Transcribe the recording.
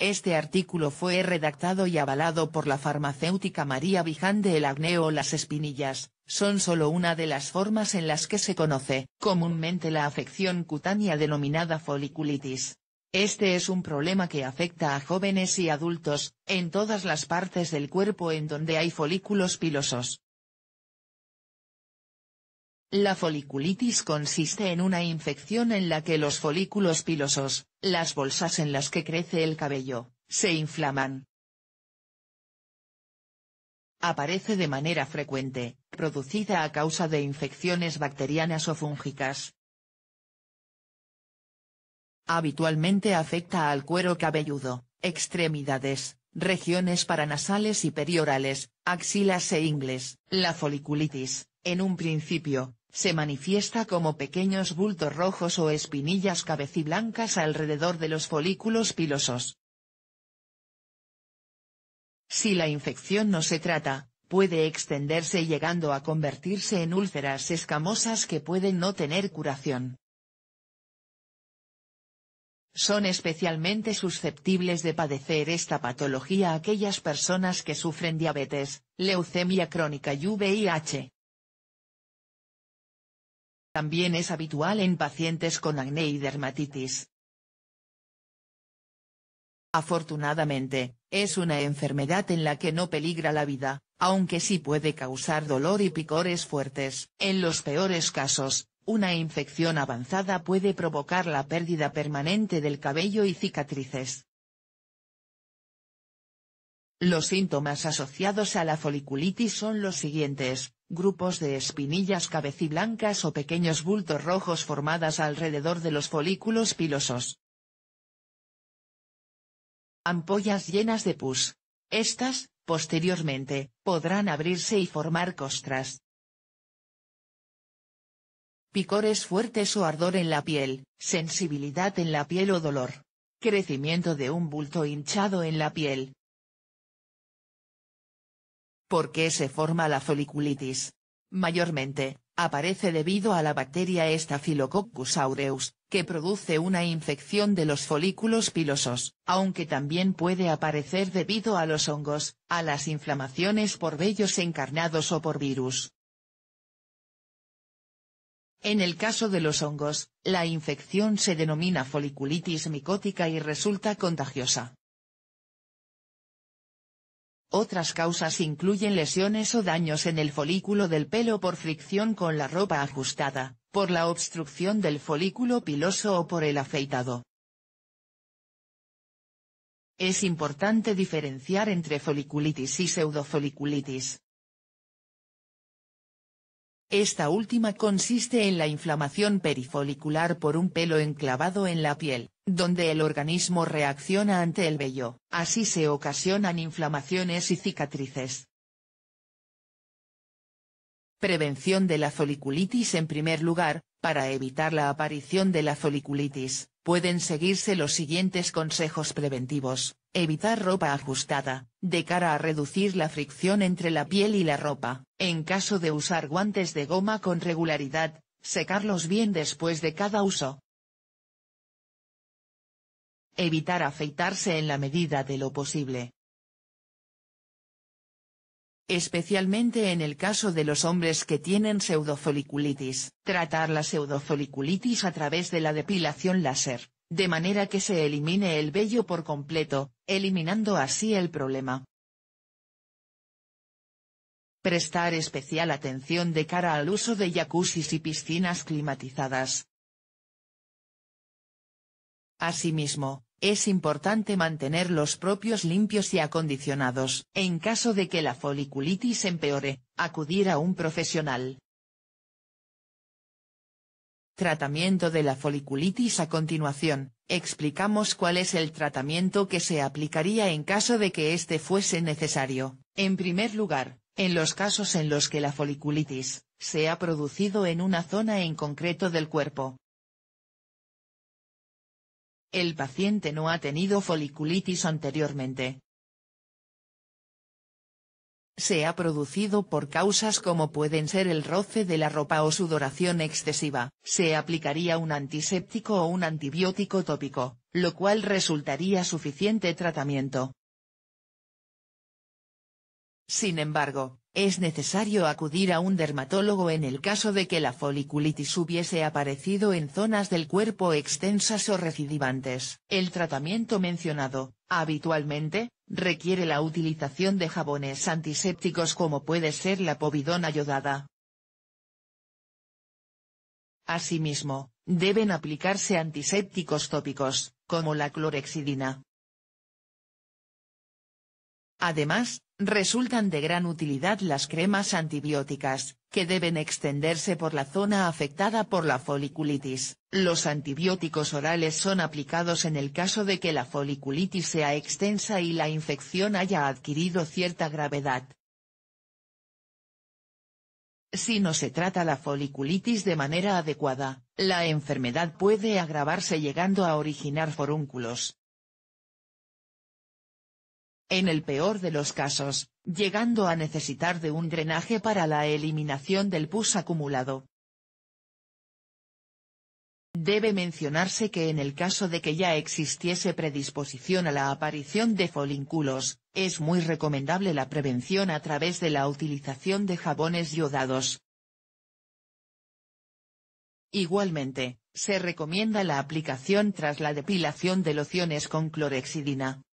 Este artículo fue redactado y avalado por la farmacéutica María Viján de El Agneo las espinillas, son solo una de las formas en las que se conoce comúnmente la afección cutánea denominada foliculitis. Este es un problema que afecta a jóvenes y adultos, en todas las partes del cuerpo en donde hay folículos pilosos. La foliculitis consiste en una infección en la que los folículos pilosos, las bolsas en las que crece el cabello, se inflaman. Aparece de manera frecuente, producida a causa de infecciones bacterianas o fúngicas. Habitualmente afecta al cuero cabelludo, extremidades, regiones paranasales y periorales, axilas e ingles. La foliculitis, en un principio, se manifiesta como pequeños bultos rojos o espinillas cabeciblancas alrededor de los folículos pilosos. Si la infección no se trata, puede extenderse llegando a convertirse en úlceras escamosas que pueden no tener curación. Son especialmente susceptibles de padecer esta patología aquellas personas que sufren diabetes, leucemia crónica y VIH. También es habitual en pacientes con acné y dermatitis. Afortunadamente, es una enfermedad en la que no peligra la vida, aunque sí puede causar dolor y picores fuertes. En los peores casos, una infección avanzada puede provocar la pérdida permanente del cabello y cicatrices. Los síntomas asociados a la foliculitis son los siguientes, grupos de espinillas cabeciblancas o pequeños bultos rojos formadas alrededor de los folículos pilosos. Ampollas llenas de pus. Estas, posteriormente, podrán abrirse y formar costras. Picores fuertes o ardor en la piel, sensibilidad en la piel o dolor. Crecimiento de un bulto hinchado en la piel, ¿Por qué se forma la foliculitis? Mayormente, aparece debido a la bacteria Staphylococcus aureus, que produce una infección de los folículos pilosos, aunque también puede aparecer debido a los hongos, a las inflamaciones por vellos encarnados o por virus. En el caso de los hongos, la infección se denomina foliculitis micótica y resulta contagiosa. Otras causas incluyen lesiones o daños en el folículo del pelo por fricción con la ropa ajustada, por la obstrucción del folículo piloso o por el afeitado. Es importante diferenciar entre foliculitis y pseudofoliculitis. Esta última consiste en la inflamación perifolicular por un pelo enclavado en la piel, donde el organismo reacciona ante el vello, así se ocasionan inflamaciones y cicatrices. Prevención de la foliculitis En primer lugar, para evitar la aparición de la foliculitis, pueden seguirse los siguientes consejos preventivos, evitar ropa ajustada, de cara a reducir la fricción entre la piel y la ropa. En caso de usar guantes de goma con regularidad, secarlos bien después de cada uso. Evitar afeitarse en la medida de lo posible, especialmente en el caso de los hombres que tienen pseudofoliculitis. Tratar la pseudofoliculitis a través de la depilación láser, de manera que se elimine el vello por completo, eliminando así el problema. Prestar especial atención de cara al uso de jacuzzis y piscinas climatizadas. Asimismo, es importante mantener los propios limpios y acondicionados. En caso de que la foliculitis empeore, acudir a un profesional. Tratamiento de la foliculitis A continuación, explicamos cuál es el tratamiento que se aplicaría en caso de que este fuese necesario. En primer lugar, en los casos en los que la foliculitis se ha producido en una zona en concreto del cuerpo, el paciente no ha tenido foliculitis anteriormente. Se ha producido por causas como pueden ser el roce de la ropa o sudoración excesiva. Se aplicaría un antiséptico o un antibiótico tópico, lo cual resultaría suficiente tratamiento. Sin embargo, es necesario acudir a un dermatólogo en el caso de que la foliculitis hubiese aparecido en zonas del cuerpo extensas o recidivantes. El tratamiento mencionado, habitualmente, requiere la utilización de jabones antisépticos como puede ser la povidona yodada. Asimismo, deben aplicarse antisépticos tópicos, como la clorexidina. Además, resultan de gran utilidad las cremas antibióticas, que deben extenderse por la zona afectada por la foliculitis. Los antibióticos orales son aplicados en el caso de que la foliculitis sea extensa y la infección haya adquirido cierta gravedad. Si no se trata la foliculitis de manera adecuada, la enfermedad puede agravarse llegando a originar forúnculos, en el peor de los casos, llegando a necesitar de un drenaje para la eliminación del pus acumulado. Debe mencionarse que en el caso de que ya existiese predisposición a la aparición de folículos, es muy recomendable la prevención a través de la utilización de jabones yodados. Igualmente, se recomienda la aplicación tras la depilación de lociones con clorexidina.